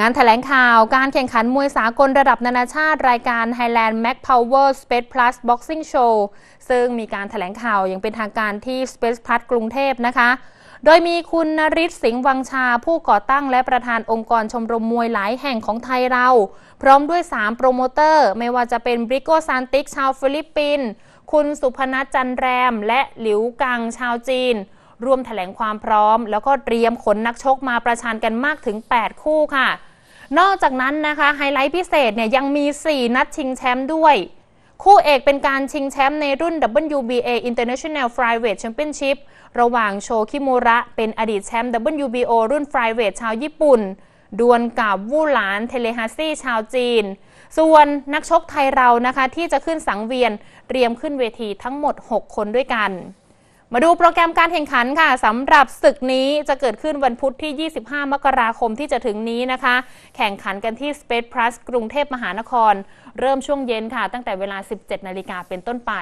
งานถแถลงข่าวการแข่งขันมวยสากลระดับนานาชาติรายการ h i g h l a n d Mac Power Space Plus Boxing Show ซึ่งมีการถแถลงข่าวอย่างเป็นทางการที่ Space Plus กรุงเทพนะคะ โดยมีคุณนริศสิงห์วังชาผู้ก่อตั้งและประธานองค์กรชมรมมวยหลายแห่งของไทยเรา พร้อมด้วย 3 โปรโมเตอร์ ไม่ว่าจะเป็นบริโกซานติกชาวฟิลิปปินส์คุณสุพนัทจันแรม และหลิวกังชาวจีนร่วมถแถลงความพร้อม แล้วก็เตรียมขนนักชกมาประชันกันมากถึง 8 คู่ค่ะ นอกจากนั้นนะคะไฮไลท์พิเศษเนี่ยยังมี 4 นัดชิงแชมป์ด้วย คู่เอกเป็นการชิงแชมป์ในรุ่น WBA International Flyweight Championship ระหว่างโชคิมูระ เป็นอดีตแชมป์ WBO รุ่น Flyweight ชาวญี่ปุ่น ดวลกับวูหลานเทเลฮาซี่ชาวจีน ส่วนนักชกไทยเรานะคะที่จะขึ้นสังเวียนเตรียมขึ้นเวทีทั้งหมด 6 คนด้วยกันมาดูโปรแกรมการแข่งขันค่ะ สำหรับศึกนี้จะเกิดขึ้นวันพุธที่ 25 มกราคมที่จะถึงนี้นะคะ แข่งขันกันที่ Space Plus กรุงเทพมหานคร เริ่มช่วงเย็นค่ะ ตั้งแต่เวลา 17 นาฬิกาเป็นต้นไป